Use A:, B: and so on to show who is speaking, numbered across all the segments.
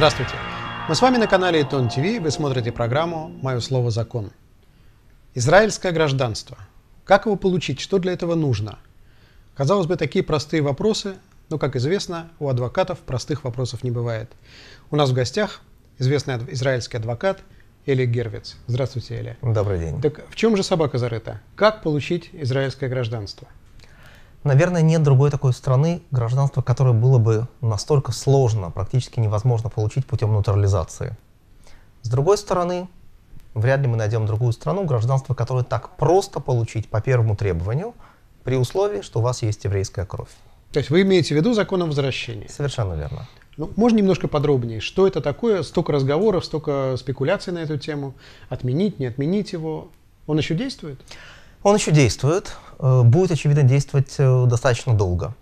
A: Здравствуйте. Мы с вами на канале Итон ТВ. Вы смотрите программу «Мое слово – закон». Израильское гражданство. Как его получить? Что для этого нужно? Казалось бы, такие простые вопросы, но, как известно, у адвокатов простых вопросов не бывает. У нас в гостях известный израильский адвокат Эли Гервиц. Здравствуйте, Эли. Добрый день. Так в чем же собака зарыта? Как получить израильское гражданство? –
B: Наверное, нет другой такой страны, гражданство которой было бы настолько сложно, практически невозможно получить путем натурализации. С другой стороны, вряд ли мы найдем другую страну, гражданство которое так просто получить по первому требованию, при условии, что у вас есть еврейская кровь.
A: То есть вы имеете в виду закон о возвращении? Совершенно верно. Ну, можно немножко подробнее, что это такое? Столько разговоров, столько спекуляций на эту тему. Отменить, не отменить его. Он еще действует? Он еще
B: действует, э, будет, очевидно, действовать э, достаточно долго.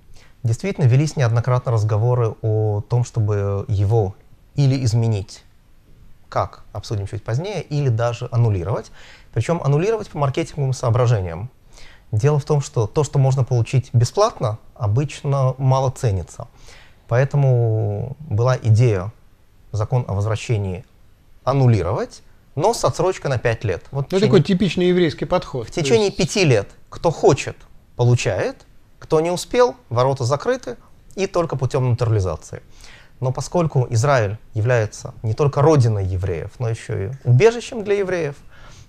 B: Действительно, велись неоднократно разговоры о том, чтобы его или изменить, как, обсудим чуть позднее, или даже аннулировать. Причем аннулировать по маркетинговым соображениям. Дело в том, что то, что можно получить бесплатно, обычно мало ценится. Поэтому была идея закон о возвращении аннулировать, но с отсрочкой на 5 лет. Вот ну, такой типичный еврейский подход. В течение 5 лет кто хочет, получает, кто не успел, ворота закрыты, и только путем натурализации. Но поскольку Израиль является не только родиной евреев, но еще и убежищем для евреев,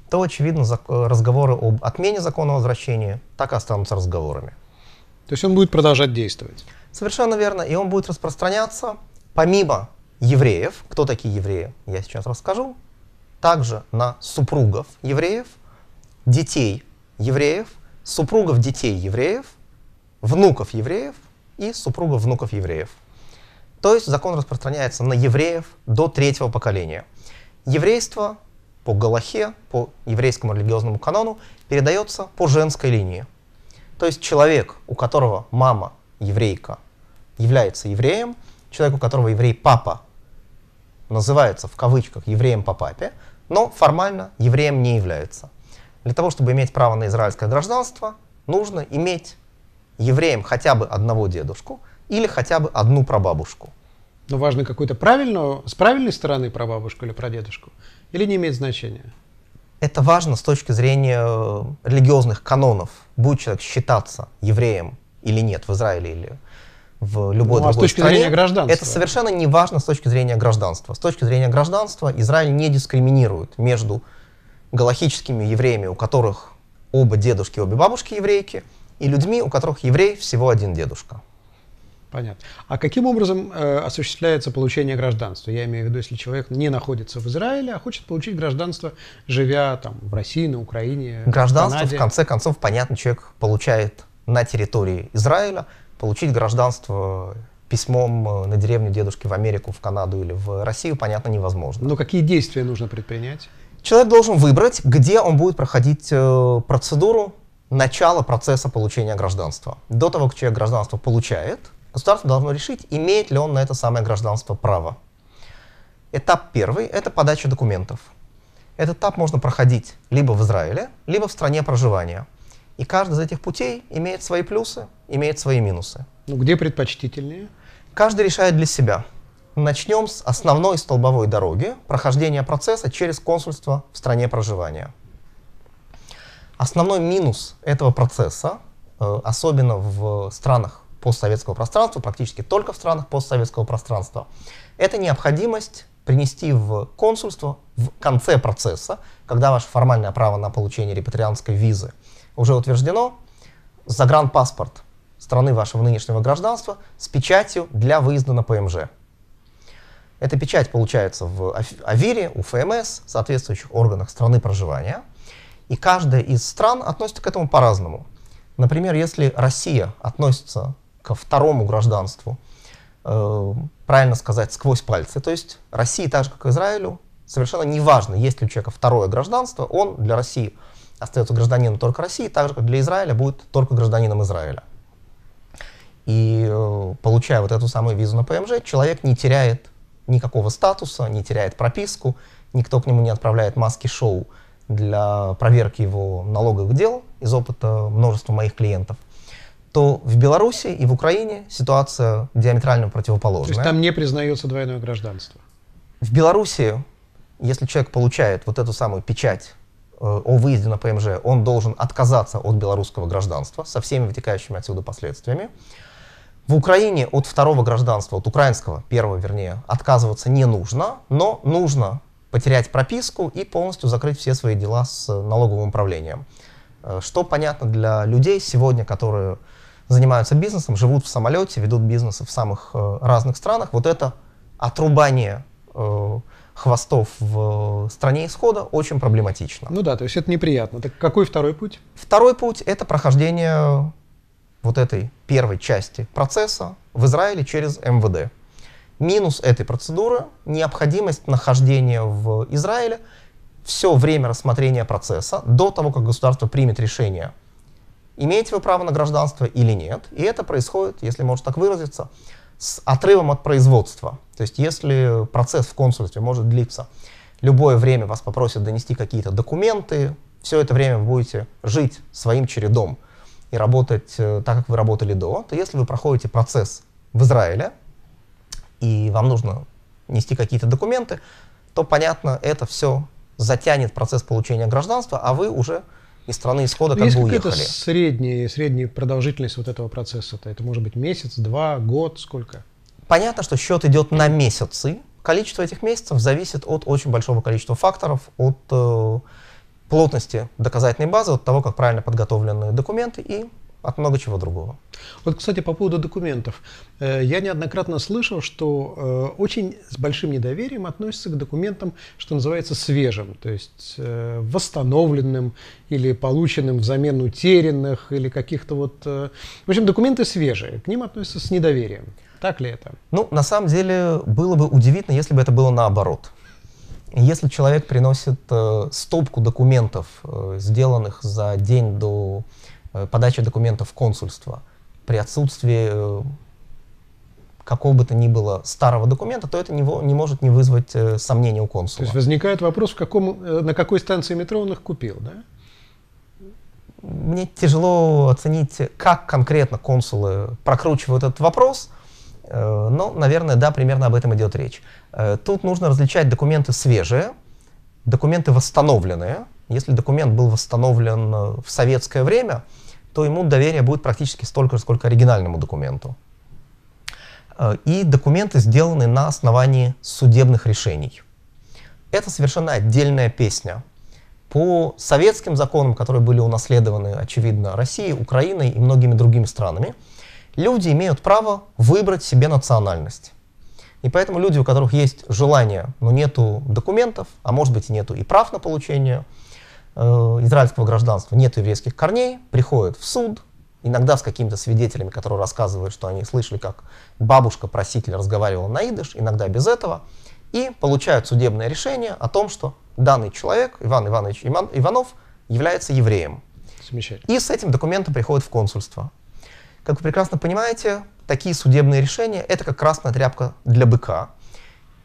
B: то, очевидно, разговоры об отмене закона возвращения так и останутся разговорами. То есть он будет продолжать действовать? Совершенно верно. И он будет распространяться помимо евреев. Кто такие евреи, я сейчас расскажу также на супругов евреев, детей евреев, супругов детей евреев, внуков евреев и супругов внуков евреев. То есть закон распространяется на евреев до третьего поколения. Еврейство по Галахе, по еврейскому религиозному канону, передается по женской линии. То есть человек, у которого мама еврейка, является евреем, человек, у которого еврей папа называется в кавычках евреем по папе, но формально евреем не является. Для того, чтобы иметь право на израильское гражданство, нужно иметь евреем хотя бы одного дедушку или хотя бы одну
A: прабабушку. Но важно какую-то правильную, с правильной стороны прабабушку или прадедушку, или не имеет значения?
B: Это важно с точки зрения э, религиозных канонов. Будет человек считаться евреем или нет в Израиле или в любой ну, другой а с точки стране. Зрения гражданства. Это совершенно не важно с точки зрения гражданства. С точки зрения гражданства Израиль не дискриминирует между галахическими евреями, у которых оба дедушки, обе
A: бабушки еврейки, и людьми, у которых еврей всего один дедушка. Понятно. А каким образом э, осуществляется получение гражданства? Я имею в виду, если человек не находится в Израиле, а хочет получить гражданство, живя там в России, на Украине. Гражданство, в, в конце
B: концов, понятно, человек получает на территории Израиля. Получить гражданство письмом э, на деревню дедушки в Америку, в Канаду или в Россию, понятно, невозможно. Но какие действия нужно
A: предпринять?
B: Человек должен выбрать, где он будет проходить э, процедуру начала процесса получения гражданства. До того, как человек гражданство получает, государство должно решить, имеет ли он на это самое гражданство право. Этап первый – это подача документов. Этот этап можно проходить либо в Израиле, либо в стране проживания. И каждый из этих путей имеет свои плюсы имеет свои минусы. Ну, где предпочтительнее? Каждый решает для себя. Начнем с основной столбовой дороги прохождения процесса через консульство в стране проживания. Основной минус этого процесса, э, особенно в странах постсоветского пространства, практически только в странах постсоветского пространства, это необходимость принести в консульство в конце процесса, когда ваше формальное право на получение репатрианской визы уже утверждено, загранпаспорт – страны вашего нынешнего гражданства с печатью для выезда на ПМЖ. Эта печать получается в АВИРе, у ФМС, соответствующих органах страны проживания. И каждая из стран относится к этому по-разному. Например, если Россия относится ко второму гражданству, э, правильно сказать, сквозь пальцы, то есть России, так же как Израилю, совершенно неважно, есть ли у человека второе гражданство, он для России остается гражданином только России, так же как для Израиля будет только гражданином Израиля. И э, получая вот эту самую визу на ПМЖ, человек не теряет никакого статуса, не теряет прописку, никто к нему не отправляет маски-шоу для проверки его налоговых дел из опыта множества моих клиентов то в Беларуси и в Украине ситуация диаметрально противоположная. То есть там
A: не признается двойное гражданство?
B: В Беларуси, если человек получает вот эту самую печать э, о выезде на ПМЖ, он должен отказаться от белорусского гражданства со всеми вытекающими отсюда последствиями. В Украине от второго гражданства, от украинского, первого вернее, отказываться не нужно, но нужно потерять прописку и полностью закрыть все свои дела с налоговым управлением. Э, что понятно для людей сегодня, которые занимаются бизнесом, живут в самолете, ведут бизнесы в самых э, разных странах, вот это отрубание э, хвостов в стране исхода очень проблематично.
A: Ну да, то есть это неприятно. Так какой второй путь? Второй путь — это
B: прохождение вот этой первой части процесса в Израиле через МВД. Минус этой процедуры – необходимость нахождения в Израиле все время рассмотрения процесса до того, как государство примет решение, имеете вы право на гражданство или нет. И это происходит, если можно так выразиться, с отрывом от производства. То есть если процесс в консульстве может длиться любое время, вас попросят донести какие-то документы, все это время вы будете жить своим чередом – и работать э, так, как вы работали до, то если вы проходите процесс в Израиле, и вам нужно нести какие-то документы, то, понятно, это все затянет процесс получения гражданства, а вы уже из страны исхода как Есть бы уехали. Есть
A: средняя, средняя продолжительность вот этого процесса-то? Это может быть месяц, два, год, сколько?
B: Понятно, что счет идет на месяцы. Количество этих месяцев зависит от очень большого количества факторов, от э, плотности доказательной базы, от того, как правильно подготовлены
A: документы и от много чего другого. Вот, кстати, по поводу документов. Э, я неоднократно слышал, что э, очень с большим недоверием относятся к документам, что называется, свежим, то есть э, восстановленным или полученным взамен утерянных или каких-то вот... В общем, документы свежие, к ним относятся с недоверием. Так ли это?
B: Ну, на самом деле, было бы удивительно, если бы это было наоборот. Если человек приносит э, стопку документов, э, сделанных за день до э, подачи документов в консульство, при отсутствии какого бы то ни было старого документа, то это не, не может не вызвать сомнения у консула. То есть возникает вопрос, в каком,
A: на какой станции метро он их
B: купил, да? Мне тяжело оценить, как конкретно консулы прокручивают этот вопрос – Э, Но, ну, наверное, да, примерно об этом идет речь. Э, тут нужно различать документы свежие, документы восстановленные. Если документ был восстановлен э, в советское время, то ему доверие будет практически столько же, сколько оригинальному документу. И документы сделаны на основании судебных решений. Это совершенно отдельная песня. По советским законам, которые были унаследованы, очевидно, Россией, Украиной и многими другими странами, люди имеют право выбрать себе национальность. И поэтому люди, у которых есть желание, но нету документов, а может быть и нету и прав на получение э, израильского гражданства, нет еврейских корней, приходят в суд, иногда с какими-то свидетелями, которые рассказывают, что они слышали, как бабушка просителя разговаривала на идыш, иногда без этого, и получают судебное решение о том, что данный человек, Иван Иванович Иванов, является евреем. И с этим документом приходит в консульство. Как вы прекрасно понимаете, такие судебные решения — это как красная тряпка для быка.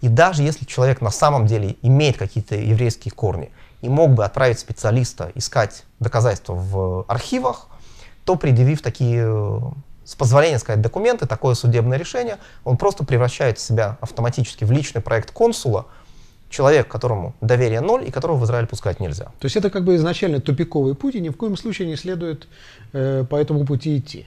B: И даже если человек на самом деле имеет какие-то еврейские корни и мог бы отправить специалиста искать доказательства в архивах, то, предъявив такие, э, с позволения сказать, документы, такое судебное решение, он просто превращает себя автоматически в личный проект консула, человек, которому доверие ноль и которого в Израиль пускать нельзя.
A: То есть это как бы изначально тупиковый путь, и ни в коем случае не следует э, по этому пути идти.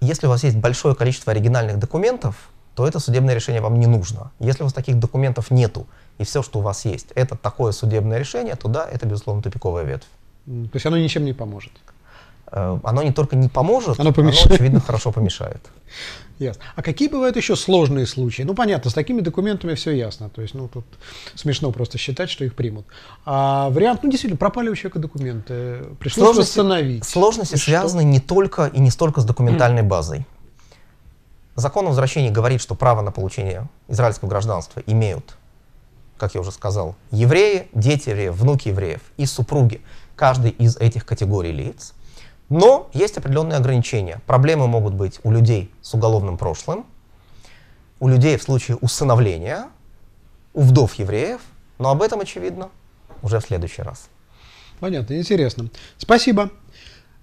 A: Если у вас есть большое количество оригинальных документов, то это
B: судебное решение вам не нужно. Если у вас таких документов нету, и все, что у вас есть, это такое судебное решение, то да, это, безусловно, тупиковая ветвь. То есть оно ничем не поможет? Э, оно не только не поможет, оно, помешает. оно очевидно, хорошо помешает.
A: Ясно. А какие бывают еще сложные случаи? Ну, понятно, с такими документами все ясно. То есть, ну, тут смешно просто считать, что их примут. А вариант, ну, действительно, пропали у человека документы, пришлось сложности, восстановить. Сложности и связаны
B: что? не только и не столько с документальной базой. Закон о возвращении говорит, что право на получение израильского гражданства имеют, как я уже сказал, евреи, дети евреев, внуки евреев и супруги каждой из этих категорий лиц – но есть определенные ограничения. Проблемы могут быть у людей с уголовным прошлым, у людей в случае усыновления, у вдов евреев, но об этом, очевидно, уже в следующий раз.
A: Понятно, интересно. Спасибо.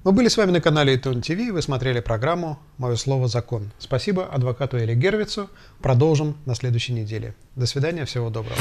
A: Мы были с вами на канале Итон ТВ, вы смотрели программу «Мое слово – закон». Спасибо адвокату Эли Гервицу. Продолжим на следующей неделе. До свидания, всего доброго.